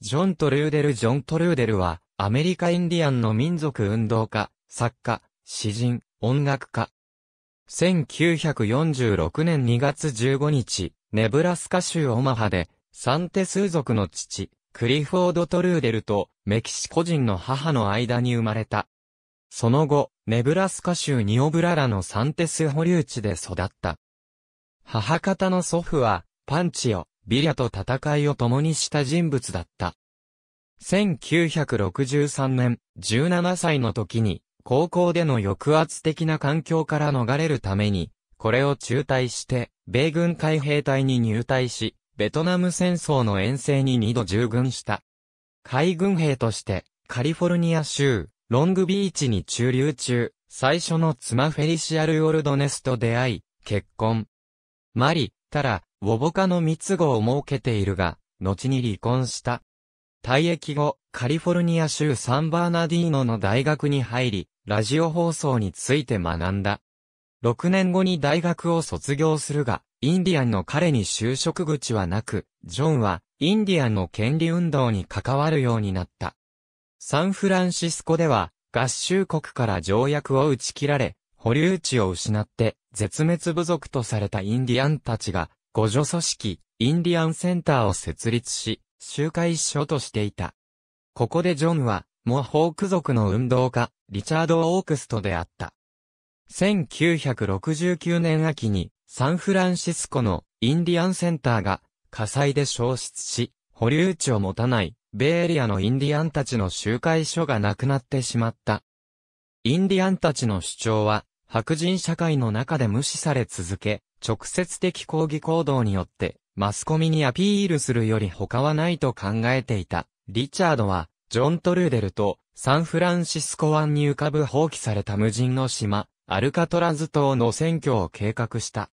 ジョン・トルーデル・ジョン・トルーデルは、アメリカインディアンの民族運動家、作家、詩人、音楽家。1946年2月15日、ネブラスカ州オマハで、サンテス族の父、クリフォード・トルーデルとメキシコ人の母の間に生まれた。その後、ネブラスカ州ニオブララのサンテス保留地で育った。母方の祖父は、パンチオ、ビリャと戦いを共にした人物だった。1963年、17歳の時に、高校での抑圧的な環境から逃れるために、これを中退して、米軍海兵隊に入隊し、ベトナム戦争の遠征に2度従軍した。海軍兵として、カリフォルニア州、ロングビーチに駐留中、最初の妻フェリシアル・オルドネスと出会い、結婚。マリ、タラ、ウォボカの密語を設けているが、後に離婚した。退役後、カリフォルニア州サンバーナディーノの大学に入り、ラジオ放送について学んだ。6年後に大学を卒業するが、インディアンの彼に就職口はなく、ジョンはインディアンの権利運動に関わるようになった。サンフランシスコでは、合衆国から条約を打ち切られ、保留地を失って絶滅部族とされたインディアンたちが互助組織、インディアンセンターを設立し、集会所としていた。ここでジョンは、モホーク族の運動家、リチャード・オークストであった。1969年秋に、サンフランシスコのインディアンセンターが火災で消失し、保留地を持たない、ベイエリアのインディアンたちの集会所がなくなってしまった。インディアンたちの主張は、白人社会の中で無視され続け、直接的抗議行動によって、マスコミにアピールするより他はないと考えていた。リチャードは、ジョン・トルーデルと、サンフランシスコ湾に浮かぶ放棄された無人の島、アルカトラズ島の選挙を計画した。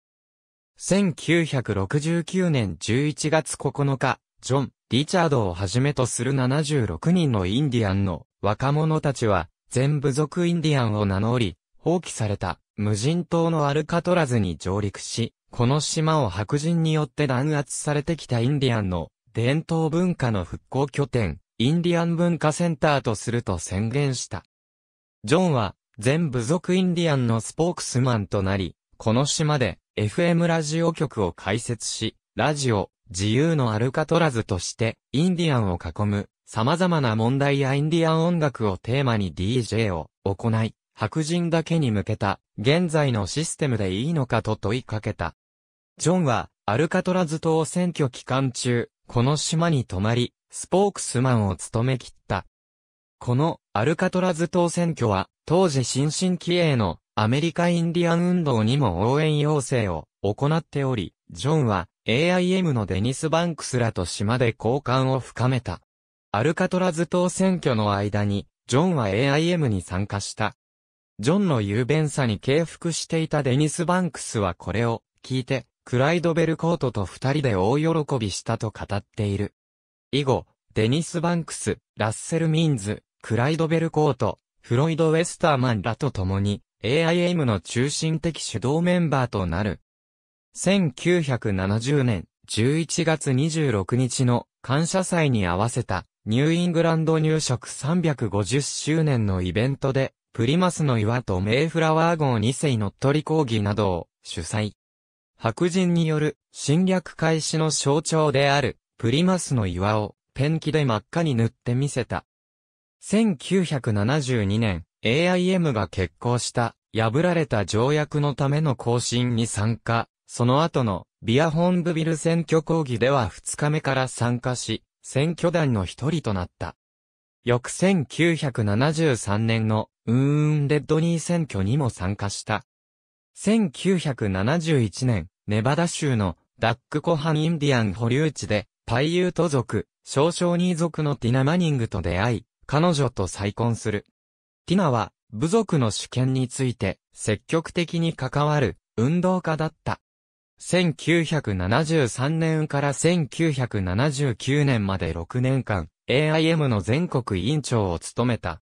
1969年11月9日、ジョン、リチャードをはじめとする76人のインディアンの若者たちは、全部族インディアンを名乗り、放棄された無人島のアルカトラズに上陸し、この島を白人によって弾圧されてきたインディアンの伝統文化の復興拠点、インディアン文化センターとすると宣言した。ジョンは、全部族インディアンのスポークスマンとなり、この島で FM ラジオ局を開設し、ラジオ、自由のアルカトラズとして、インディアンを囲む、様々な問題やインディアン音楽をテーマに DJ を行い、白人だけに向けた、現在のシステムでいいのかと問いかけた。ジョンは、アルカトラズ島選挙期間中、この島に泊まり、スポークスマンを務めきった。この、アルカトラズ島選挙は、当時新進気鋭の、アメリカインディアン運動にも応援要請を行っており、ジョンは AIM のデニス・バンクスらと島で交換を深めた。アルカトラズ島選挙の間に、ジョンは AIM に参加した。ジョンの雄弁さに敬服していたデニス・バンクスはこれを聞いて、クライド・ベルコートと二人で大喜びしたと語っている。以後、デニス・バンクス、ラッセル・ミンズ、クライド・ベルコート、フロイド・ウェスターマンらと共に、AIM の中心的主導メンバーとなる。1970年11月26日の感謝祭に合わせたニューイングランド入植350周年のイベントでプリマスの岩とメイフラワー号2世乗っ取り講義などを主催。白人による侵略開始の象徴であるプリマスの岩をペンキで真っ赤に塗ってみせた。1972年、AIM が決行した破られた条約のための更新に参加、その後のビアホンブビル選挙講義では2日目から参加し、選挙団の一人となった。翌1973年のウーンレッドニー選挙にも参加した。1971年、ネバダ州のダックコハンインディアン保留地で、パイユート族、少々ニー族のティナ・マニングと出会い、彼女と再婚する。ティナは、部族の主権について、積極的に関わる、運動家だった。1973年から1979年まで6年間、AIM の全国委員長を務めた。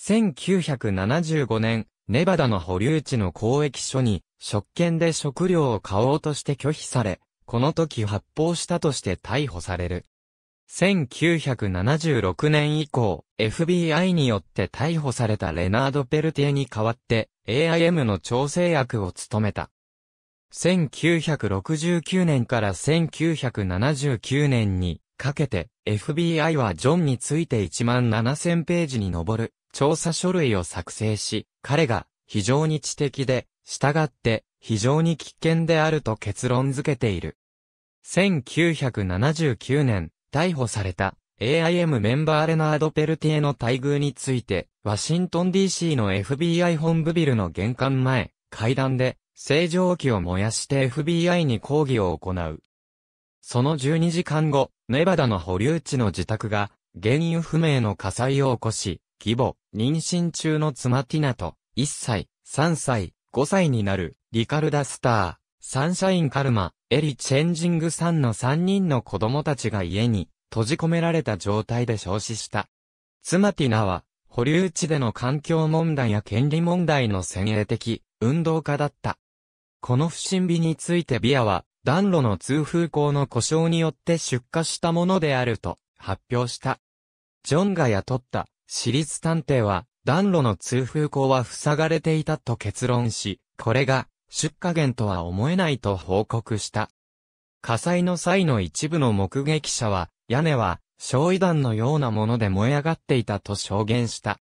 1975年、ネバダの保留地の公益所に、職権で食料を買おうとして拒否され、この時発砲したとして逮捕される。1976年以降、FBI によって逮捕されたレナード・ペルティエに代わって AIM の調整役を務めた。1969年から1979年にかけて、FBI はジョンについて1万7000ページに上る調査書類を作成し、彼が非常に知的で、従って非常に危険であると結論付けている。1979年、逮捕された AIM メンバーレナード・ペルティエの待遇について、ワシントン DC の FBI 本部ビルの玄関前、階段で、正常期を燃やして FBI に抗議を行う。その12時間後、ネバダの保留地の自宅が、原因不明の火災を起こし、義母、妊娠中の妻ティナと、1歳、3歳、5歳になる、リカルダ・スター、サンシャイン・カルマ、エリ・チェンジングさんの3人の子供たちが家に、閉じ込められた状態で焼死した。妻ティナは、保留地での環境問題や権利問題の先鋭的、運動家だった。この不審火についてビアは、暖炉の通風口の故障によって出火したものであると発表した。ジョンが雇った私立探偵は暖炉の通風口は塞がれていたと結論し、これが出火源とは思えないと報告した。火災の際の一部の目撃者は、屋根は焼夷弾のようなもので燃え上がっていたと証言した。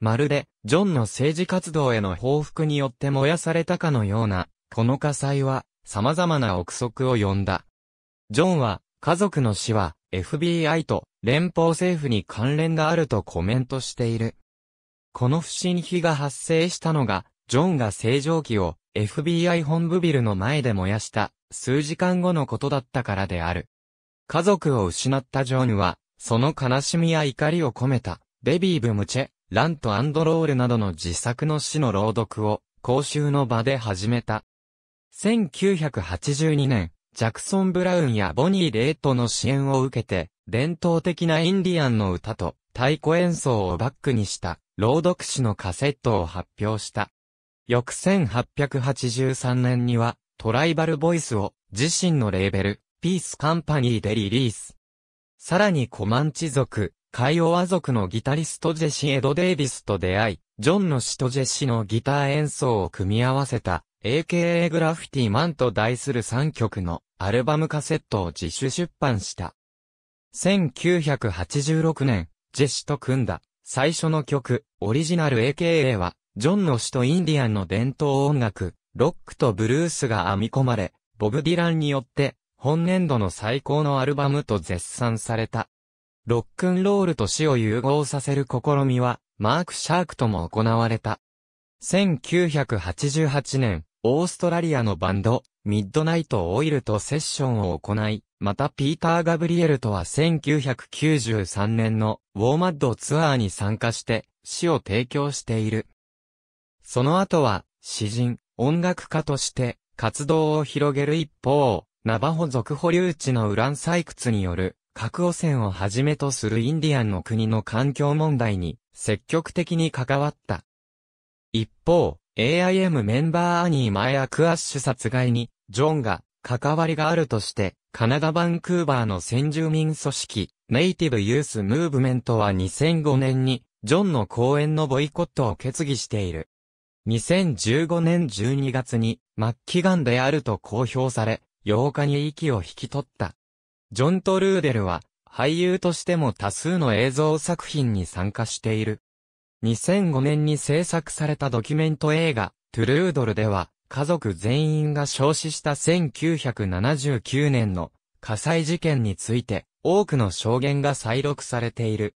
まるで、ジョンの政治活動への報復によって燃やされたかのような、この火災は、様々な憶測を呼んだ。ジョンは、家族の死は FBI と連邦政府に関連があるとコメントしている。この不審火が発生したのが、ジョンが正常期を FBI 本部ビルの前で燃やした数時間後のことだったからである。家族を失ったジョンは、その悲しみや怒りを込めた、ベビーブムチェ、ラントアンドロールなどの自作の詩の朗読を、公衆の場で始めた。1982年、ジャクソン・ブラウンやボニー・レイトの支援を受けて、伝統的なインディアンの歌と太鼓演奏をバックにした朗読詞のカセットを発表した。翌1883年にはトライバルボイスを自身のレーベル、ピースカンパニーでリリース。さらにコマンチ族、カイオワ族のギタリストジェシエド・デイビスと出会い、ジョンのシとジェシのギター演奏を組み合わせた AKA グラフィティマンと題する3曲のアルバムカセットを自主出版した。1986年、ジェシと組んだ最初の曲、オリジナル AKA は、ジョンの死とインディアンの伝統音楽、ロックとブルースが編み込まれ、ボブ・ディランによって、本年度の最高のアルバムと絶賛された。ロックンロールと死を融合させる試みは、マーク・シャークとも行われた。1988年、オーストラリアのバンド、ミッドナイト・オイルとセッションを行い、またピーター・ガブリエルとは1993年のウォーマッドツアーに参加して詩を提供している。その後は詩人、音楽家として活動を広げる一方、ナバホ族保留地のウラン採掘による核汚染をはじめとするインディアンの国の環境問題に積極的に関わった。一方、AIM メンバーアニー・マエア・クアッシュ殺害に、ジョンが関わりがあるとして、カナダ・バンクーバーの先住民組織、ネイティブ・ユース・ムーブメントは2005年に、ジョンの講演のボイコットを決議している。2015年12月に、末期んであると公表され、8日に息を引き取った。ジョン・トルーデルは、俳優としても多数の映像作品に参加している。2005年に制作されたドキュメント映画、トゥルードルでは、家族全員が焼死した1979年の火災事件について、多くの証言が再録されている。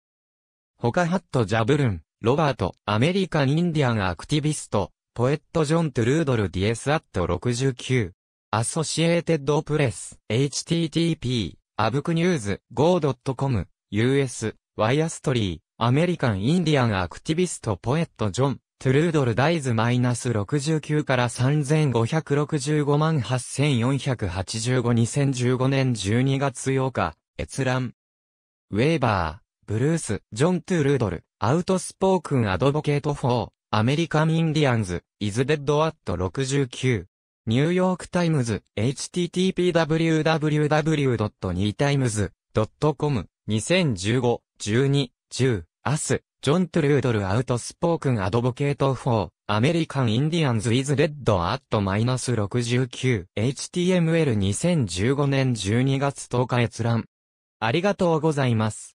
ホカハット・ジャブルン、ロバート、アメリカン・インディアン・アクティビスト、ポエット・ジョン・トゥルードル・ディエス・アット69、アソシエーテッド・プレス、http、アブクニューズ、go.com、US、ワイアストリー、アメリカン・インディアン・アクティビスト・ポエット・ジョン、トゥルードル・ダイズ・マイナス69から3565万8485 2015年12月8日、閲覧。ウェーバー、ブルース、ジョン・トゥルードル、アウトスポークン・アドボケート・フォー、アメリカン・インディアンズ、イズ・デッド・アット69。ニューヨーク・タイムズ、http://www.newtimes.com、2015、12。10、アス、ジョン・トゥルードル・アウト・スポークン・アドボケート・フォー、アメリカン・インディアンズ・イズ・レッド・アット・マイナス69、HTML2015 年12月10日閲覧。ありがとうございます。